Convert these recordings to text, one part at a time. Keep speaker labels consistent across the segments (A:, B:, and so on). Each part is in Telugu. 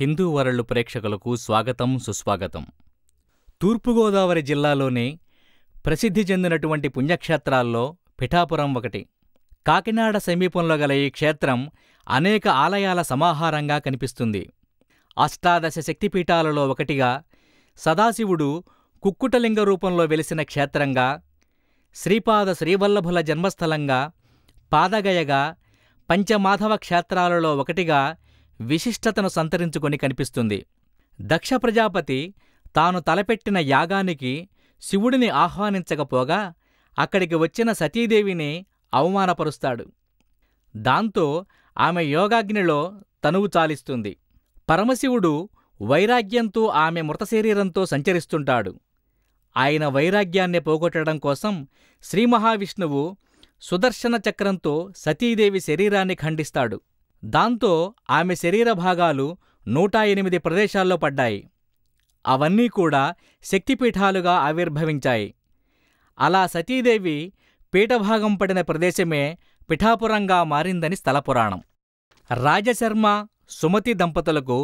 A: హిందూ వరల్డ్ ప్రేక్షకులకు స్వాగతం సుస్వాగతం తూర్పుగోదావరి జిల్లాలోనే ప్రసిద్ధి చెందినటువంటి పుణ్యక్షేత్రాల్లో పిఠాపురం ఒకటి కాకినాడ సమీపంలో గల ఈ క్షేత్రం అనేక ఆలయాల సమాహారంగా కనిపిస్తుంది అష్టాదశ శక్తిపీఠాలలో ఒకటిగా సదాశివుడు కుక్కుటలింగ రూపంలో వెలిసిన క్షేత్రంగా శ్రీపాద శ్రీవల్లభుల జన్మస్థలంగా పాదగయగా పంచమాధవ క్షేత్రాలలో ఒకటిగా విశిష్టతను సంతరించుకొని కనిపిస్తుంది దక్ష ప్రజాపతి తాను తలపెట్టిన యాగానికి శివుడిని ఆహ్వానించకపోగా అక్కడికి వచ్చిన సతీదేవిని అవమానపరుస్తాడు దాంతో ఆమె యోగాగ్నిలో తనువు చాలిస్తుంది పరమశివుడు వైరాగ్యంతో ఆమె మృతశరీరంతో సంచరిస్తుంటాడు ఆయన వైరాగ్యాన్ని పోగొట్టడం కోసం శ్రీ మహావిష్ణువు సుదర్శన చక్రంతో సతీదేవి శరీరాన్ని ఖండిస్తాడు దాంతో ఆమె శరీర భాగాలు నూట ఎనిమిది ప్రదేశాల్లో పడ్డాయి అవన్నీ కూడా శక్తిపీఠాలుగా ఆవిర్భవించాయి అలా సతీదేవి పీఠభాగం పడిన ప్రదేశమే పిఠాపురంగా మారిందని స్థలపురాణం రాజశర్మ సుమతి దంపతులకు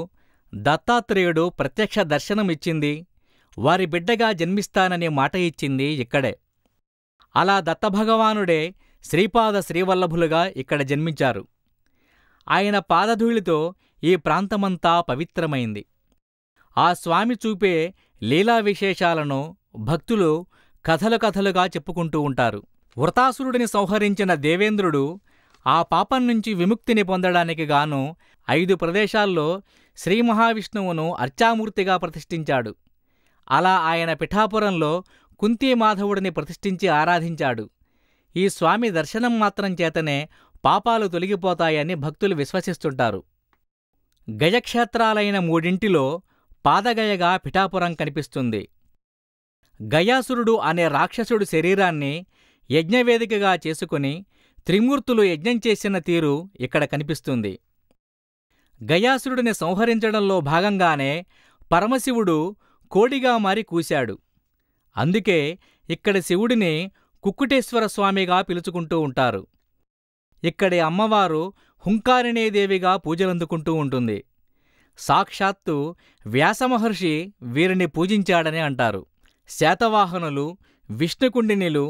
A: దత్తాత్రేయుడు ప్రత్యక్ష దర్శనమిచ్చింది వారి బిడ్డగా జన్మిస్తానని మాట ఇచ్చింది ఇక్కడే అలా దత్తభగవానుడే శ్రీపాద శ్రీవల్లభులుగా ఇక్కడ జన్మించారు ఆయన పాదధూళితో ఈ ప్రాంతమంతా పవిత్రమైంది ఆ స్వామి చూపే లీలా విశేషాలను భక్తులు కథలు కథలుగా చెప్పుకుంటూ ఉంటారు వృతాసురుడిని సంహరించిన దేవేంద్రుడు ఆ పాపం నుంచి విముక్తిని పొందడానికి గాను ఐదు ప్రదేశాల్లో శ్రీ మహావిష్ణువును అర్చామూర్తిగా ప్రతిష్ఠించాడు అలా ఆయన పిఠాపురంలో కుంతీ మాధవుడిని ప్రతిష్ఠించి ఆరాధించాడు ఈ స్వామి దర్శనం మాత్రం చేతనే పాపాలు తొలగిపోతాయని భక్తులు విశ్వసిస్తుంటారు గయక్షేత్రాలైన మూడింటిలో పాదగయగా పిఠాపురం కనిపిస్తుంది గయాసురుడు అనే రాక్షసుడు శరీరాన్ని యజ్ఞవేదికగా చేసుకుని త్రిమూర్తులు యజ్ఞం చేసిన తీరు ఇక్కడ కనిపిస్తుంది గయాసురుడిని సంహరించడంలో భాగంగానే పరమశివుడు కోడిగా మారి కూశాడు అందుకే ఇక్కడ శివుడిని కుక్కుటేశ్వర స్వామిగా పిలుచుకుంటూ ఉంటారు ఇక్కడి అమ్మవారు హుంకారిణీదేవిగా పూజలందుకుంటూ ఉంటుంది సాక్షాత్తు వ్యాసమహర్షి వీరిని పూజించాడని అంటారు శాతవాహనులు విష్ణుకుండినిలు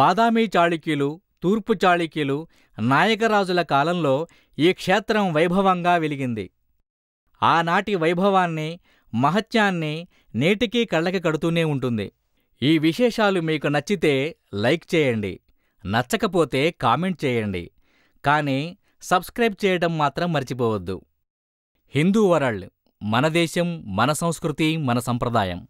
A: బాదామీ చాళుక్యులు తూర్పు చాళుక్యులు నాయకరాజుల కాలంలో ఈ క్షేత్రం వైభవంగా వెలిగింది ఆనాటి వైభవాన్ని మహత్యాన్ని నేటికీ కళ్ళకి కడుతూనే ఉంటుంది ఈ విశేషాలు మీకు నచ్చితే లైక్ చేయండి నచ్చకపోతే కామెంట్ చేయండి కానీ సబ్స్క్రైబ్ చేయడం మాత్రం మర్చిపోవద్దు హిందూ వరల్డ్ మన దేశం మన సంస్కృతి మన సంప్రదాయం